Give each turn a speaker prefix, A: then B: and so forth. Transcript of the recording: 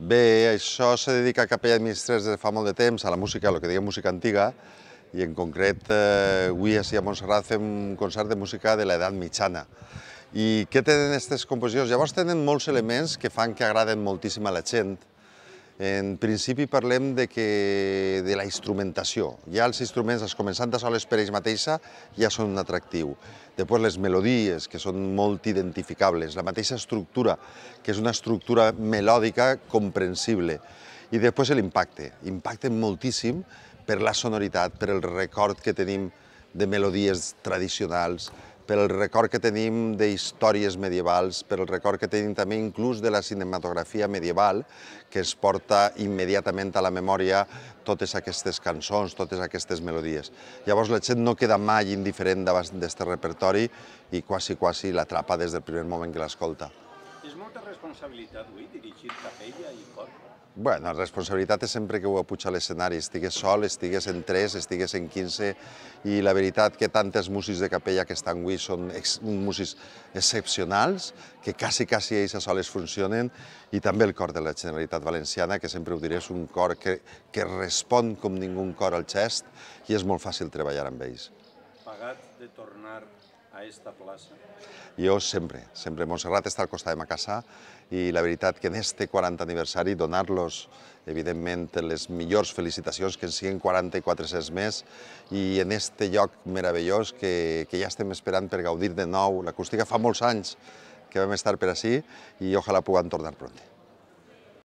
A: Bé, això se dedica a Capella de des de fa molt de temps, a la música, el que diguem música antiga, i en concret eh, avui així a Montserrat fem un concert de música de l'edat mitjana. I què tenen aquestes composicions? Llavors tenen molts elements que fan que agraden moltíssim a la gent, en principi parlem de, que, de la instrumentació. Ja els instruments, començant de soles per ells mateixa, ja són un atractiu. Després les melodies, que són molt identificables, la mateixa estructura, que és una estructura melòdica comprensible. I després l'impacte. Impacte moltíssim per la sonoritat, per el record que tenim de melodies tradicionals, pel record que tenim d'històries medievals, pel record que tenim també inclús de la cinematografia medieval, que es porta immediatament a la memòria totes aquestes cançons, totes aquestes melodies. Llavors la gent no queda mai indiferent d'aquest repertori i quasi, quasi l'atrapa des del primer moment que l'escolta.
B: És molta responsabilitat avui dirigir capella i
A: cor? Bueno, la responsabilitat és sempre que ho apuja a l'escenari, estigues sol, estigues en 3, estigues en 15, i la veritat que tantes músics de capella que estan avui són músics excepcionals, que quasi, quasi ells a soles funcionen, i també el cor de la Generalitat Valenciana, que sempre ho diré, és un cor que, que respon com ningú cor al gest, i és molt fàcil treballar amb ells.
B: Pagat de tornar a esta plaça?
A: Jo sempre, sempre. Montserrat està al costat de ma casa i la veritat que en este 40 aniversari donar-los, evidentment, les millors felicitacions, que en siguin 40 i 400 més, i en este lloc meravellós que, que ja estem esperant per gaudir de nou. L'acústica fa molts anys que vam estar per ací i ojalà puguem tornar pront.